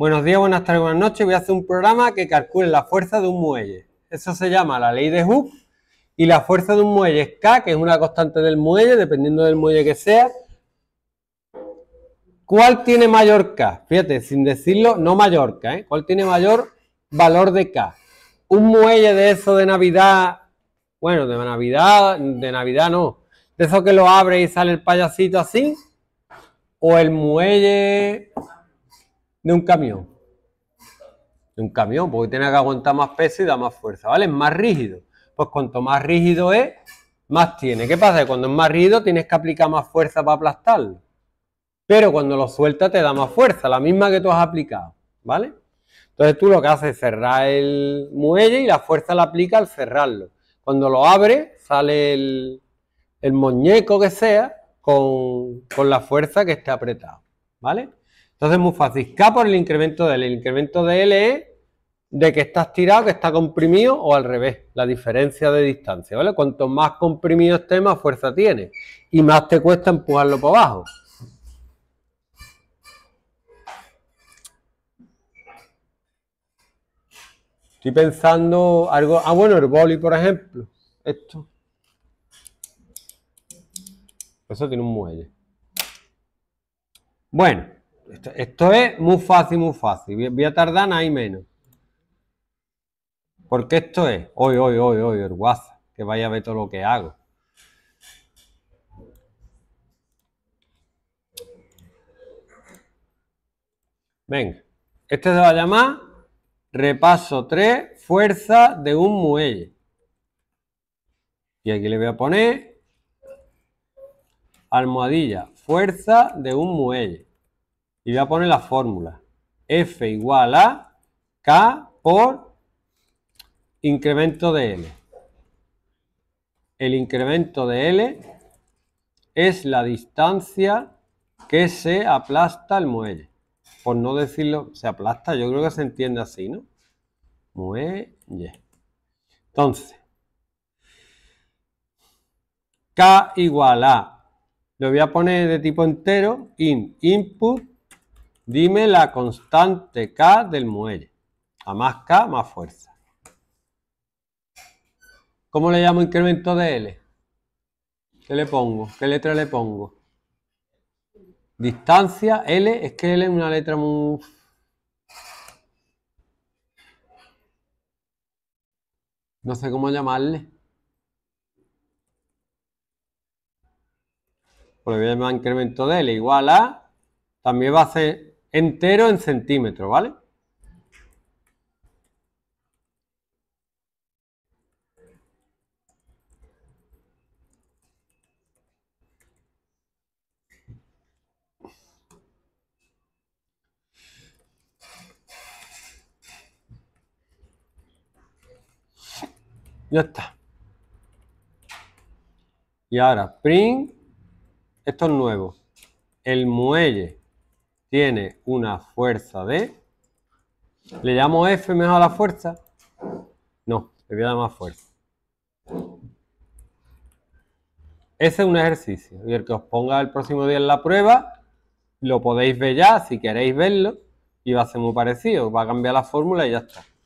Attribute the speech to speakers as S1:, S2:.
S1: Buenos días, buenas tardes, buenas noches. Voy a hacer un programa que calcule la fuerza de un muelle. Eso se llama la ley de Hooke. Y la fuerza de un muelle es K, que es una constante del muelle, dependiendo del muelle que sea. ¿Cuál tiene mayor K? Fíjate, sin decirlo, no mayor K. ¿eh? ¿Cuál tiene mayor valor de K? Un muelle de eso de Navidad, bueno, de Navidad, de Navidad no. De eso que lo abre y sale el payasito así. O el muelle de un camión. De un camión, porque tiene que aguantar más peso y da más fuerza, ¿vale? Es más rígido. Pues cuanto más rígido es, más tiene. ¿Qué pasa? cuando es más rígido tienes que aplicar más fuerza para aplastarlo. Pero cuando lo sueltas te da más fuerza, la misma que tú has aplicado, ¿vale? Entonces tú lo que haces es cerrar el muelle y la fuerza la aplica al cerrarlo. Cuando lo abre sale el, muñeco que sea con la fuerza que esté apretado, ¿vale? Entonces es muy fácil. K por el incremento de L. El incremento de L es de que estás tirado, que está comprimido o al revés, la diferencia de distancia, ¿vale? Cuanto más comprimido esté, más fuerza tiene y más te cuesta empujarlo para abajo. Estoy pensando algo, ah bueno, el boli por ejemplo, esto. Eso tiene un muelle. Bueno. Esto, es muy fácil, muy fácil. Voy a tardar nada y menos. Porque esto es, hoy, hoy, hoy, hoy, el WhatsApp, que vaya a ver todo lo que hago. Venga, este se va a llamar repaso 3, fuerza de un muelle. Y aquí le voy a poner almohadilla, fuerza de un muelle. Y voy a poner la fórmula. F igual a K por incremento de L. El incremento de L es la distancia que se aplasta el muelle. Por no decirlo, se aplasta, yo creo que se entiende así, ¿no? Muelle. Entonces, K igual a, lo voy a poner de tipo entero, in input Dime la constante K del muelle. A más K, más fuerza. ¿Cómo le llamo incremento de L? ¿Qué le pongo? ¿Qué letra le pongo? Distancia, L, es que L es una letra muy... No sé cómo llamarle. Pues voy a llamar incremento de L igual a... También va a ser entero en centímetro, ¿vale? Ya está. Y ahora, print, esto es nuevo, el muelle tiene una fuerza de... ¿Le llamo F mejor a la fuerza? No, le voy a dar más fuerza. Ese es un ejercicio. Y el que os ponga el próximo día en la prueba, lo podéis ver ya si queréis verlo. Y va a ser muy parecido. Va a cambiar la fórmula y ya está.